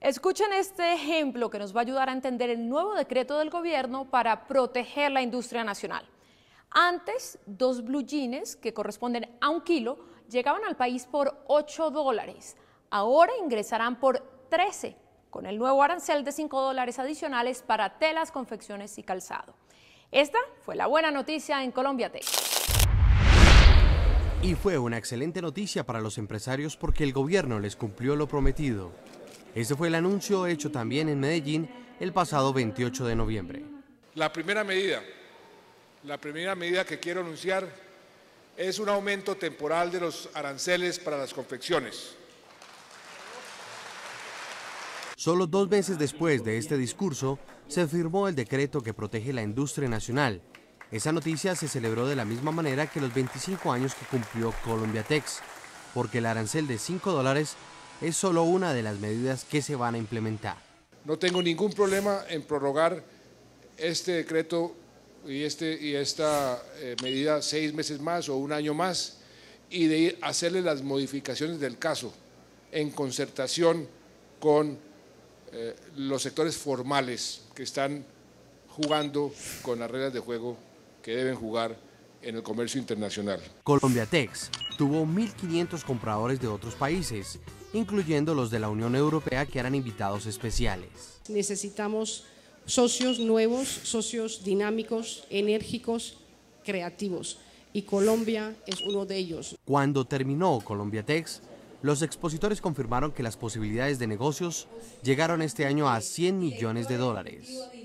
Escuchen este ejemplo que nos va a ayudar a entender el nuevo decreto del gobierno para proteger la industria nacional. Antes, dos blue jeans que corresponden a un kilo llegaban al país por 8 dólares. Ahora ingresarán por 13, con el nuevo arancel de 5 dólares adicionales para telas, confecciones y calzado. Esta fue la buena noticia en Colombia Tech. Y fue una excelente noticia para los empresarios porque el gobierno les cumplió lo prometido. Ese fue el anuncio hecho también en Medellín el pasado 28 de noviembre. La primera medida, la primera medida que quiero anunciar es un aumento temporal de los aranceles para las confecciones. Solo dos meses después de este discurso, se firmó el decreto que protege la industria nacional. Esa noticia se celebró de la misma manera que los 25 años que cumplió Colombiatex, porque el arancel de 5 dólares es solo una de las medidas que se van a implementar. No tengo ningún problema en prorrogar este decreto y, este, y esta eh, medida seis meses más o un año más y de ir hacerle las modificaciones del caso en concertación con eh, los sectores formales que están jugando con las reglas de juego que deben jugar en el comercio internacional. Colombia Tex tuvo 1.500 compradores de otros países, incluyendo los de la Unión Europea que eran invitados especiales. Necesitamos socios nuevos, socios dinámicos, enérgicos, creativos. Y Colombia es uno de ellos. Cuando terminó Colombia Tex, los expositores confirmaron que las posibilidades de negocios llegaron este año a 100 millones de dólares.